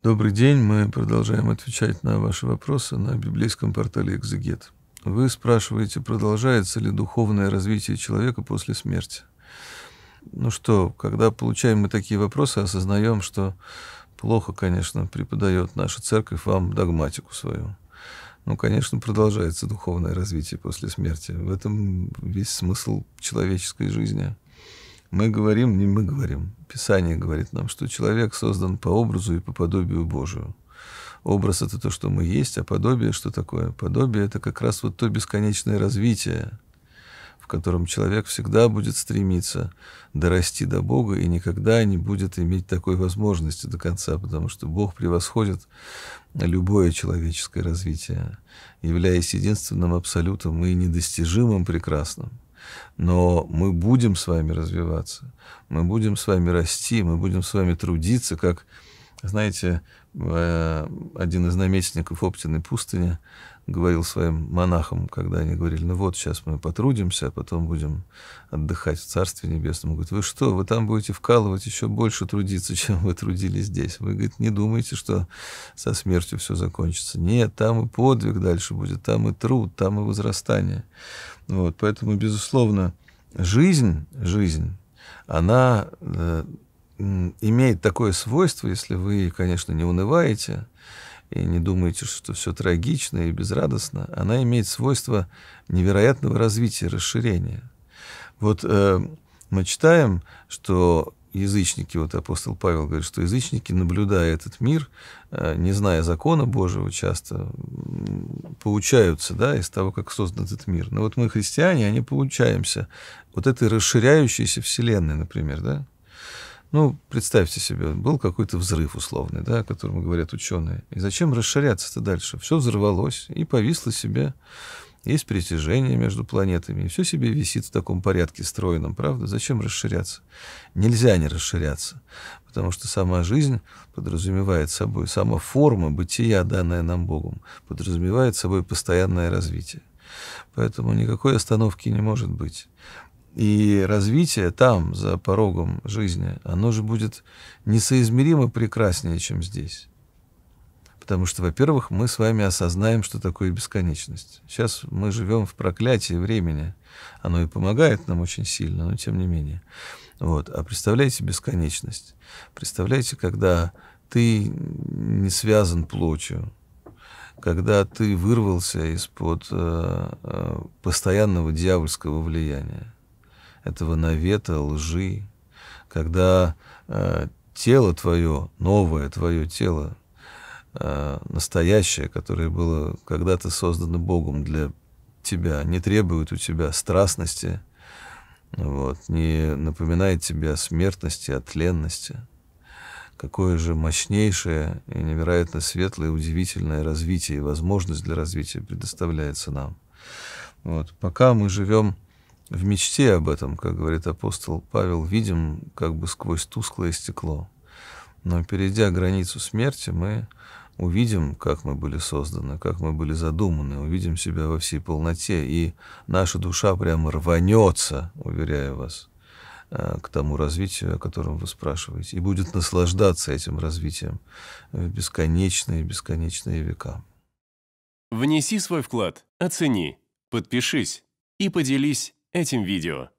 Добрый день, мы продолжаем отвечать на ваши вопросы на библейском портале «Экзегет». Вы спрашиваете, продолжается ли духовное развитие человека после смерти. Ну что, когда получаем мы такие вопросы, осознаем, что плохо, конечно, преподает наша церковь вам догматику свою. Ну, конечно, продолжается духовное развитие после смерти. В этом весь смысл человеческой жизни. Мы говорим, не мы говорим. Писание говорит нам, что человек создан по образу и по подобию Божию. Образ – это то, что мы есть, а подобие – что такое? Подобие – это как раз вот то бесконечное развитие, в котором человек всегда будет стремиться дорасти до Бога и никогда не будет иметь такой возможности до конца, потому что Бог превосходит любое человеческое развитие, являясь единственным абсолютом и недостижимым прекрасным но мы будем с вами развиваться, мы будем с вами расти, мы будем с вами трудиться, как знаете, э, один из наместников Оптиной пустыни говорил своим монахам, когда они говорили, ну вот, сейчас мы потрудимся, а потом будем отдыхать в Царстве Небесном. Он говорит, вы что, вы там будете вкалывать еще больше трудиться, чем вы трудились здесь. Вы, говорит, не думайте, что со смертью все закончится. Нет, там и подвиг дальше будет, там и труд, там и возрастание. Вот, поэтому, безусловно, жизнь, жизнь, она э, имеет такое свойство, если вы, конечно, не унываете и не думаете, что все трагично и безрадостно, она имеет свойство невероятного развития, расширения. Вот э, мы читаем, что язычники, вот апостол Павел говорит, что язычники, наблюдая этот мир, э, не зная закона Божьего, часто получаются да, из того, как создан этот мир. Но вот мы, христиане, они а получаемся вот этой расширяющейся вселенной, например, да? Ну, представьте себе, был какой-то взрыв условный, да, о котором говорят ученые. И зачем расширяться-то дальше? Все взорвалось и повисло себе. Есть притяжение между планетами, и все себе висит в таком порядке стройном, правда? Зачем расширяться? Нельзя не расширяться, потому что сама жизнь подразумевает собой, сама форма бытия, данная нам Богом, подразумевает собой постоянное развитие. Поэтому никакой остановки не может быть. И развитие там, за порогом жизни, оно же будет несоизмеримо прекраснее, чем здесь. Потому что, во-первых, мы с вами осознаем, что такое бесконечность. Сейчас мы живем в проклятии времени. Оно и помогает нам очень сильно, но тем не менее. Вот. А представляете бесконечность? Представляете, когда ты не связан плотью, когда ты вырвался из-под э, э постоянного дьявольского влияния этого навета, лжи, когда э, тело твое, новое твое тело, э, настоящее, которое было когда-то создано Богом для тебя, не требует у тебя страстности, вот, не напоминает тебе о смертности, о тленности. Какое же мощнейшее и невероятно светлое, удивительное развитие и возможность для развития предоставляется нам. Вот. Пока мы живем в мечте об этом, как говорит апостол Павел, видим как бы сквозь тусклое стекло. Но перейдя границу смерти, мы увидим, как мы были созданы, как мы были задуманы, увидим себя во всей полноте, и наша душа прямо рванется, уверяю вас, э, к тому развитию, о котором вы спрашиваете, и будет наслаждаться этим развитием в бесконечные, бесконечные века. Внеси свой вклад, оцени, подпишись и поделись этим видео.